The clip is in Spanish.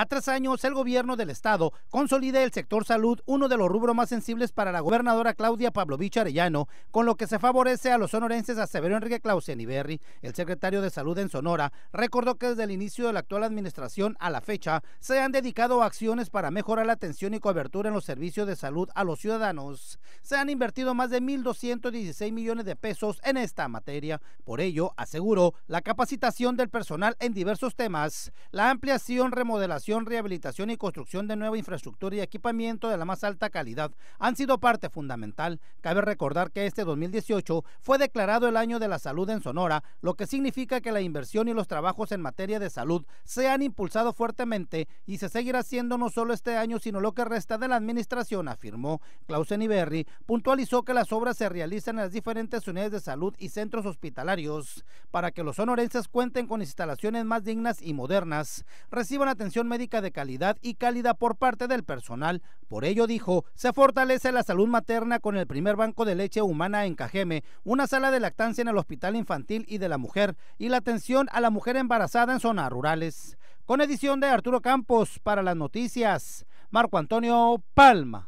A tres años, el gobierno del estado consolida el sector salud, uno de los rubros más sensibles para la gobernadora Claudia Pavlovich Arellano, con lo que se favorece a los sonorenses a Severo Enrique Clausen y El secretario de Salud en Sonora recordó que desde el inicio de la actual administración a la fecha se han dedicado acciones para mejorar la atención y cobertura en los servicios de salud a los ciudadanos. Se han invertido más de 1.216 millones de pesos en esta materia. Por ello, aseguró la capacitación del personal en diversos temas, la ampliación, remodelación, rehabilitación y construcción de nueva infraestructura y equipamiento de la más alta calidad han sido parte fundamental. Cabe recordar que este 2018 fue declarado el año de la salud en Sonora, lo que significa que la inversión y los trabajos en materia de salud se han impulsado fuertemente y se seguirá haciendo no solo este año, sino lo que resta de la administración, afirmó. Clausen Iberri puntualizó que las obras se realizan en las diferentes unidades de salud y centros hospitalarios para que los sonorenses cuenten con instalaciones más dignas y modernas, reciban atención médica médica de calidad y cálida por parte del personal. Por ello, dijo, se fortalece la salud materna con el primer banco de leche humana en Cajeme, una sala de lactancia en el Hospital Infantil y de la Mujer y la atención a la mujer embarazada en zonas rurales. Con edición de Arturo Campos para las noticias, Marco Antonio Palma.